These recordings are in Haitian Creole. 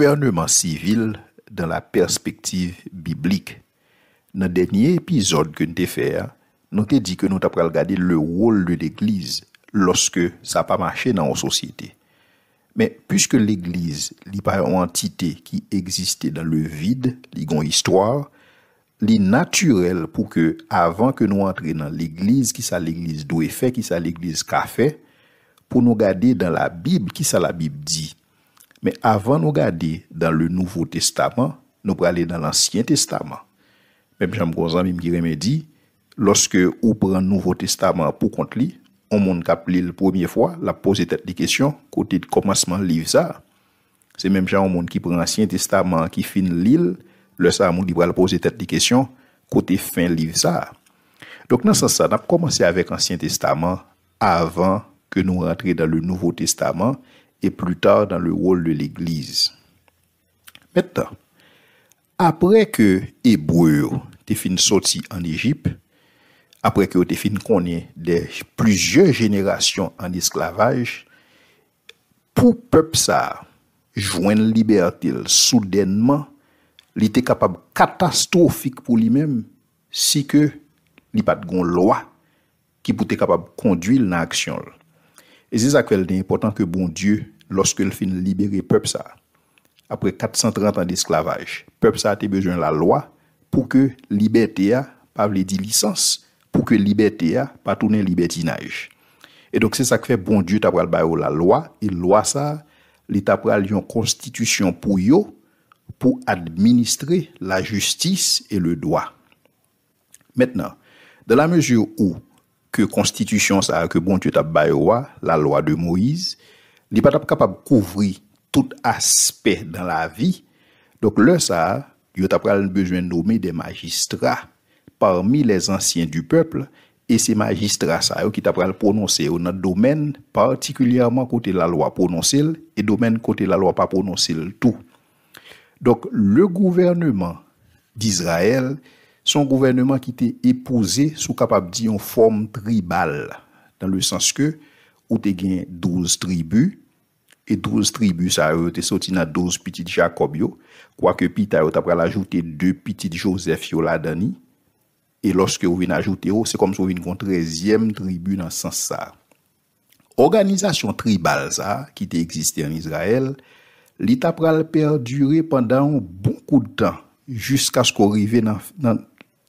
Gouvernement sivil dan la perspektive biblik. Nan denye epizode ke nte fer, nou te di ke nou tap pral gade le wol de l'Eglise loske sa pa mache nan ou sosyete. Men, pyske l'Eglise li pa yon entite ki egziste dan le vide, li gon histoire, li naturel pou ke avan ke nou antre nan l'Eglise ki sa l'Eglise dou e fe, ki sa l'Eglise ka fe, pou nou gade dan la Bib, ki sa la Bib di. men avan nou gade dan le Nouveau Testament, nou pralè dan l'Ancien Testament. Mem jambrozan mim ki remè di, loske ou pran Nouveau Testament pou kont li, ou moun kap li l'premye fwa, la pose tet di kesyon, kote de komasman liv sa. Se mem jambrozan moun ki pran Ancien Testament ki fin l'il, lè sa moun li pral pose tet di kesyon, kote fin liv sa. Donk nan san sa, nap komanse avèk Ancien Testament avan ke nou rentre dan l'Ancien Testament, et plus tard dans le rôle de l'église. Mète, apre ke Ebreu te fin soti an Egypte, apre ke ou te fin konye de plusieurs générations an esclavage, pou pep sa jwen libertil soudènman, li te kapab katastrofik pou li mèm, si ke li pat gon lwa ki pou te kapab kondui l na aksyon l. Et c'est ça qui est important que bon Dieu, le finit libérer peuple, ça, après 430 ans d'esclavage, peuple ça a besoin de la loi pour que liberté, a, pas de licence, pour que liberté, a, pas tourner libertinage. Et donc c'est ça que fait bon Dieu, t'as la loi, et loi ça, l'État pris une constitution pour yo, pour administrer la justice et le droit. Maintenant, dans la mesure où ke konstitisyon sa, ke bon te tap baywa la loa de Moïse, li pa tap kapab kouvri tout aspey dan la vi, dok le sa, yo tap pral bejwen nomi de magistra parmi les ansyen du pepl, e se magistra sa yo ki tap pral prononse ou nan domen partikulyarman kote la loa prononse l, e domen kote la loa pa prononse l tou. Dok le gouvernement di Israel son gouvernement ki te epouze sou kapap di yon form tribal, dan le sens ke ou te gen 12 tribu, e 12 tribu sa yo te soti nan 12 piti de Jacob yo, kwa ke pi ta yo tapral ajoute 2 piti bon de Joseph Yoladani, e loske ou vin ajoute yo, se kom sou vin kon 13e tribu nan sens sa. Organizasyon tribal za ki te egziste an Israel, li tapral perdure pandan bonkou de tan, Juska sko rive nan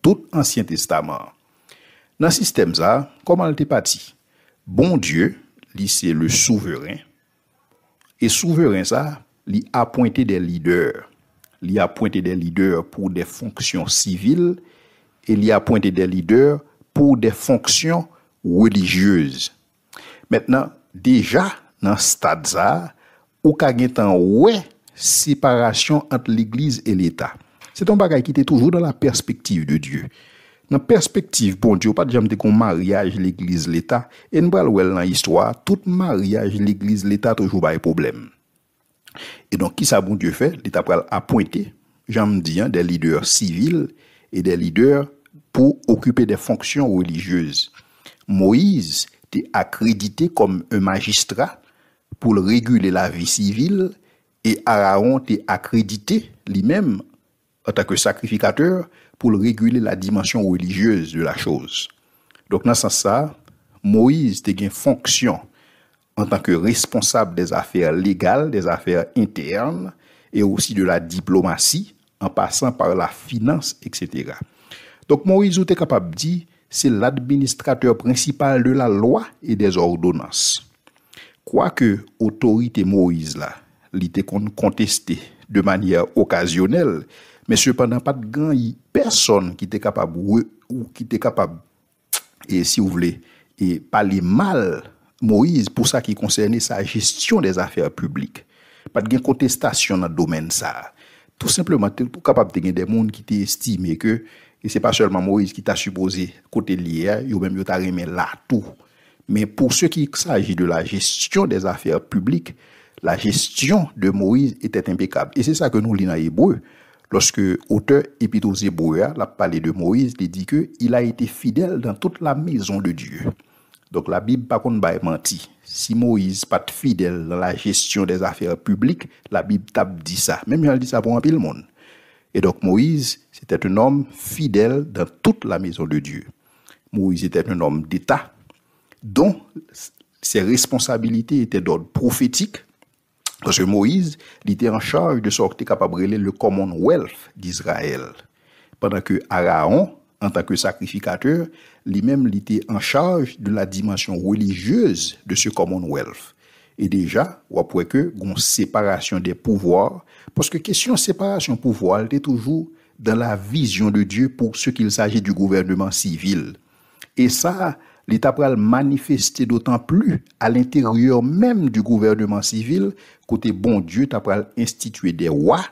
tout ansyen testaman. Nan sistem za, koman l te pati? Bon dieu, li se le souveren. E souveren za, li apointe de lider. Li apointe de lider pou de fonksyon sivil. E li apointe de lider pou de fonksyon religieuse. Metnan, deja nan stad za, ou ka gen tan wè separasyon ant l'Iglise et l'Etat. Se ton bagay ki te toujou dan la perspektiv de Diyo. Nan perspektiv bon Diyo pat, jame de kon mariage l'Eglise l'Eta. En bral wel nan histwa, tout mariage l'Eglise l'Eta toujou ba e problem. E don ki sa bon Diyo fe, de ta pral apointe, jame diyan, de lideur sivil e de lideur pou okupe de fonksyon religieuse. Moise te akredite kom e magistra pou le regule la vi sivil e Araron te akredite li menm. en tant que sacrificateur pour réguler la dimension religieuse de la chose. Donc, dans ce sens-là, Moïse a une fonction en tant que responsable des affaires légales, des affaires internes et aussi de la diplomatie, en passant par la finance, etc. Donc, Moïse était capable de dire, c'est l'administrateur principal de la loi et des ordonnances. Quoique autorité Moïse là, l'était contestée de manière occasionnelle, Men sepandan pat gen yi person ki te kapab wè ou ki te kapab e si ou vle, e pali mal Moïse pou sa ki konseyne sa gestyon des afèr publik. Pat gen kontestasyon nan domen sa. Tout simplement, pou kapab te gen den moun ki te estime ke e se pa selman Moïse ki ta supose kote liè, yo bem yo ta remè la tou. Men pou se ki sa agi de la gestyon des afèr publik, la gestyon de Moïse etet impekab. E se sa ke nou lina yi bwè, Lorsque auteur Epitose l'a parlé de Moïse, il dit que il a été fidèle dans toute la maison de Dieu. Donc la Bible n'a pas menti. Si Moïse pas fidèle dans la gestion des affaires publiques, la Bible tape dit ça. Même elle dit ça pour un pile monde. Et donc Moïse, c'était un homme fidèle dans toute la maison de Dieu. Moïse était un homme d'État dont ses responsabilités étaient d'ordre prophétique parce que Moïse, il était en charge de sortir capable le Commonwealth d'Israël. Pendant que Araon, en tant que sacrificateur, lui-même, était en charge de la dimension religieuse de ce Commonwealth. Et déjà, on pourrait que une séparation des pouvoirs, parce que question séparation pouvoir, elle est toujours dans la vision de Dieu pour ce qu'il s'agit du gouvernement civil. Et ça, l'État pral manifester d'autant plus à l'intérieur même du gouvernement civil, côté bon Dieu, t'a pral instituer des rois,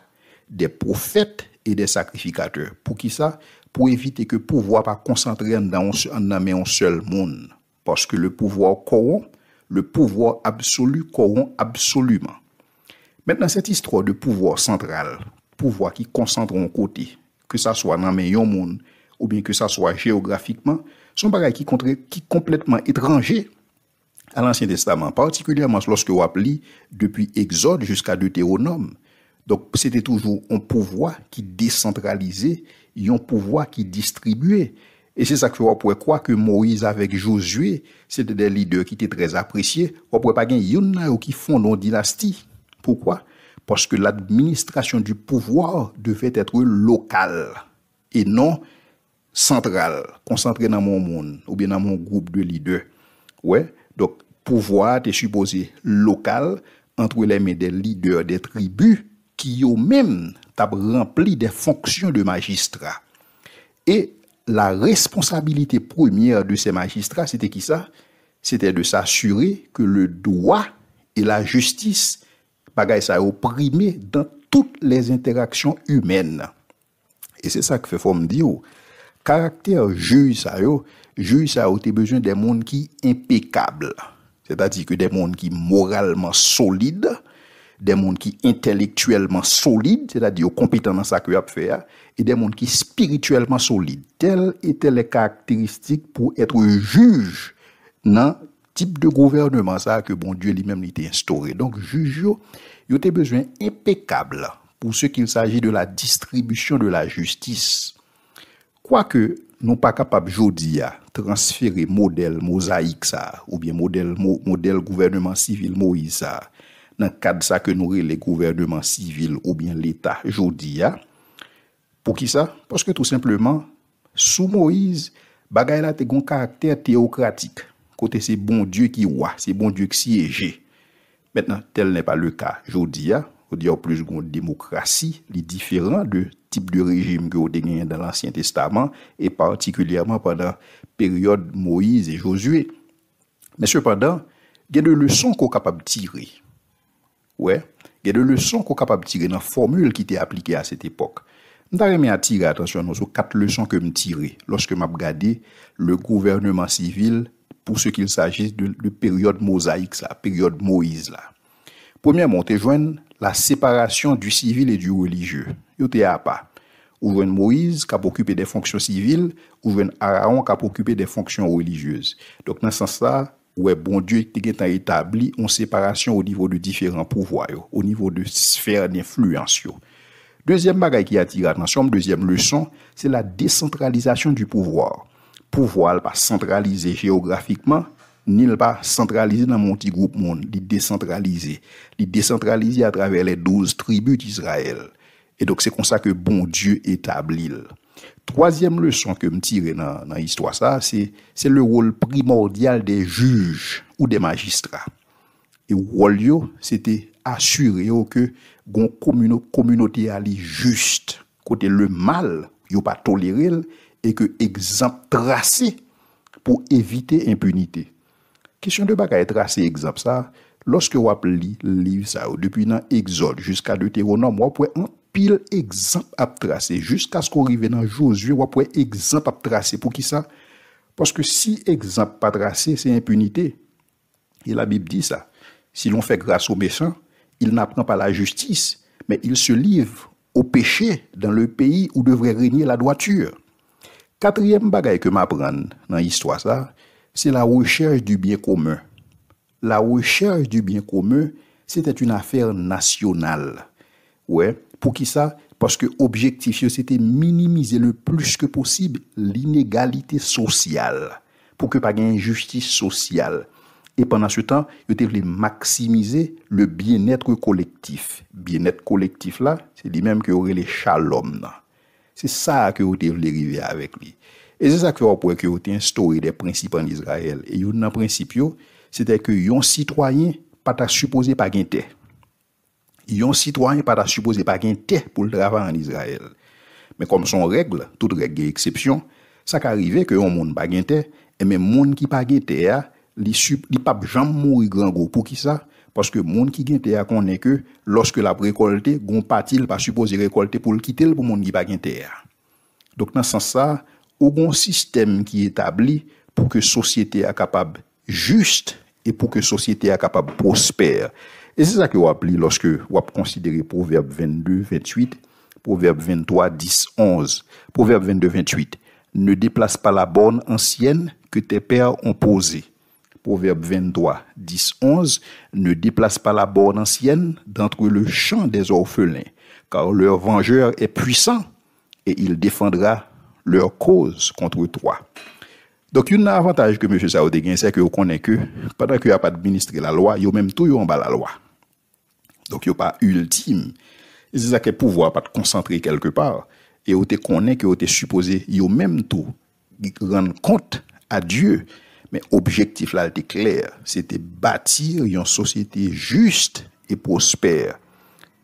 des prophètes et des sacrificateurs. Pour qui ça Pour éviter que le pouvoir pas concentré dans un seul monde. Parce que le pouvoir corrompt, le pouvoir absolu corrompt absolument. Maintenant, cette histoire de pouvoir central, pouvoir qui concentre un côté, que ça soit dans un monde, ou bien que ça soit géographiquement, sont pareil qui qui complètement étranger à l'Ancien Testament, particulièrement lorsque vous appelez depuis Exode jusqu'à Deutéronome. Donc, c'était toujours un pouvoir qui décentralisait, un pouvoir qui distribuait. Et c'est ça que vous pouvez croire que Moïse avec Josué, c'était des leaders qui étaient très appréciés. Vous pouvez pas gagner un qui font une dynastie. Pourquoi Parce que l'administration du pouvoir devait être locale et non sentral, konsantre nan moun moun, ou bien nan moun groupe de lideur. Ouè, dok pouvoi te supose lokal antre lèmè de lideur de tribu ki yo mèm tab rempli de fonksyon de magistra. Et la responsabilité première de se magistra, c'était qui ça? C'était de s'assurer que le doi et la justice bagaï sa y'opprimè dans toutes les interactions humènes. Et c'est ça que fait forme d'yo. Karakter juj sa yo, juj sa yo te bezwen de moun ki impekable. Se ta di ke de moun ki moralman solide, de moun ki intelektuelman solide, se ta di yo kompetanman sa kwe ap fe ya, e de moun ki spirituelman solide. Tel etel le karakteristik pou etre juj nan tip de gouvernement sa ke bon die li mem li te instore. Donk juj yo, yo te bezwen impekable pou se ki il saji de la distribusyon de la justis sa. Kwa ke nou pa kapab jodi ya transfere model mozaik sa ou bien model gouvernement sivil Moïse sa nan kad sa ke nou rele gouvernement sivil ou bien l'Etat jodi ya. Po ki sa? Poske tout simplement sou Moïse bagay la te goun karakter teokratik kote se bon dieu ki wwa, se bon dieu ki siyeje. Mètenan tel nè pa le ka jodi ya. Ou dire plus grande démocratie, les différents de type de régime que vous avez dans l'Ancien Testament, et particulièrement pendant la période Moïse et Josué. Mais cependant, il y a des leçons qu'on est capable de tirer. Ouais, il y a des leçons qu'on est capable de tirer dans la formule qui était appliquée à cette époque. Je tirer attention aux quatre leçons que je tire lorsque je regardé le gouvernement civil pour ce qu'il s'agisse de, la période mosaïque, la période Moïse. Là. Poumyè moun te jwen la separasyon du sivil et du religieux. Yo te a pa. Ou ven Moïse kap okupè de fonksyon sivil, ou ven Araon kap okupè de fonksyon religieuse. Dok nan sens la, ou e bon dieu te gen tan etabli an separasyon ou nivou de diferent pouvoy, ou nivou de sfer n'influens yo. Dezyem bagay ki atira nan chom, dezyem leson, se la descentralizasyon du pouvoir. Pouvoy al pa sentralize geografikman, Ni l pa centralize nan mon ti group moun, li decentralize. Li decentralize a traver bon le doze tribut Israel. E dok se kon sa ke bon Diyo etablil. Troasyem leçon ke m tire nan histwa sa, se le rol primordial de juj ou de magistra. E wol yo, se te asyre yo ke goun komunote ali just. Kote le mal yo pa tolere el, e ke egzan trase pou evite impunite. Kisyon de bagay trase egzamp sa, loske wap li liv sa ou depi nan egzot jiska de teronom wap wè an pil egzamp ap trase jiska sko rive nan jose wè wap wè egzamp ap trase. Pou ki sa? Poske si egzamp pa trase, se impunite. E la bib di sa. Si loun fè grase ou besan, il nan pran pa la justis, men il se liv ou peche dan le peyi ou devre renye la doature. Katryem bagay ke m ap pran nan histwa sa, c'est la recherche du bien commun. La recherche du bien commun, c'était une affaire nationale. Ouais. Pour qui ça Parce que l'objectif, c'était minimiser le plus que possible l'inégalité sociale, pour que pas une justice sociale. Et pendant ce temps, il voulu maximiser le bien-être collectif. Bien-être collectif là, c'est lui-même qui aurait les shalom. C'est ça que vous devez arriver avec lui. E zè zè kwa pou ek yo te instori de principe an l'Israël. E yon nan principe yo, sè te ke yon sitwoyen pata suppose pa gen te. Yon sitwoyen pata suppose pa gen te pou l'drava an l'Israël. Men kom son regle, tout regle eksepsyon, sa ka rive ke yon moun pa gen te, e men moun ki pa gen te ya, li pap jamm mou yi gran go pou ki sa, paske moun ki gen te ya konen ke, loske la prekolte, goun pati l pa suppose rekolte pou l'kite l pou moun ki pa gen te ya. Dok nan sansa, au bon système qui est établi pour que société soit capable juste et pour que société soit capable prospère. Et c'est ça que vous appelez lorsque vous considérez Proverbe 22, 28, Proverbe 23, 10, 11, Proverbe 22, 28. Ne déplace pas la borne ancienne que tes pères ont posée. Proverbe 23, 10, 11. Ne déplace pas la borne ancienne d'entre le champ des orphelins, car leur vengeur est puissant et il défendra leur cause contre toi. Donc, il y a un avantage que M. Saoudé gagne, c'est que vous connaissez que pendant qu'il n'y a pas administré la loi, il a même tout en bas la loi. Donc, il n'y a pas ultime. C'est ça que le pouvoir pas concentrer quelque part. Et vous connaissez que vous êtes supposé, il a même tout, rendre compte à Dieu. Mais objectif là, était clair. C'était bâtir une société juste et prospère.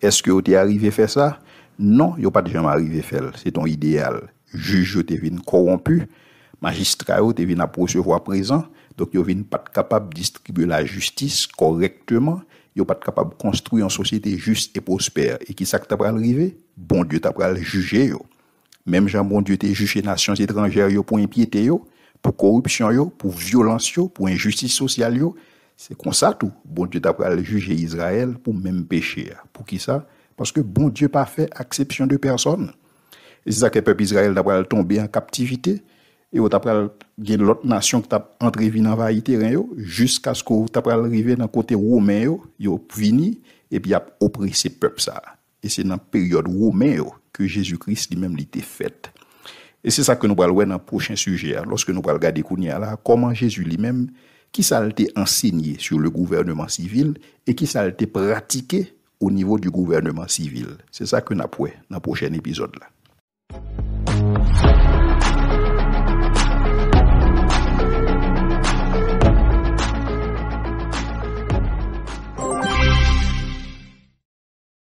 Est-ce que vous êtes arrivé à faire ça? Non, y a pas déjà arrivé à faire. C'est ton idéal juge devine corrompu, magistrat devine à recevoir présent, donc ils devine pas capable de distribuer la justice correctement, ils pas capable de construire une société juste et prospère. Et qui ça que t'as arriver Bon Dieu t'a pas juger Même Jean Bon Dieu t'est jugé nations étrangères pour impiété pour corruption pour violence pour injustice sociale C'est comme ça tout. Bon Dieu t'a pas juger Israël pour même péché. Pour qui ça Parce que bon Dieu pas fait exception de personne. Et c'est ça que le peuple Israël a tombé en captivité. Et on avez l'autre nation qui a entré dans le terrain jusqu'à ce que vous arrivé dans le côté romain, et puis a oppressé le peuple. Et c'est dans la période romain que Jésus-Christ lui-même été fait. Et c'est ça que nous allons voir dans le prochain sujet, hein, lorsque nous allons regarder hein, comment Jésus lui-même, qui ça enseigné sur le gouvernement civil et qui ça pratiqué au niveau du gouvernement civil. C'est ça que nous allons voir dans le prochain épisode. Là.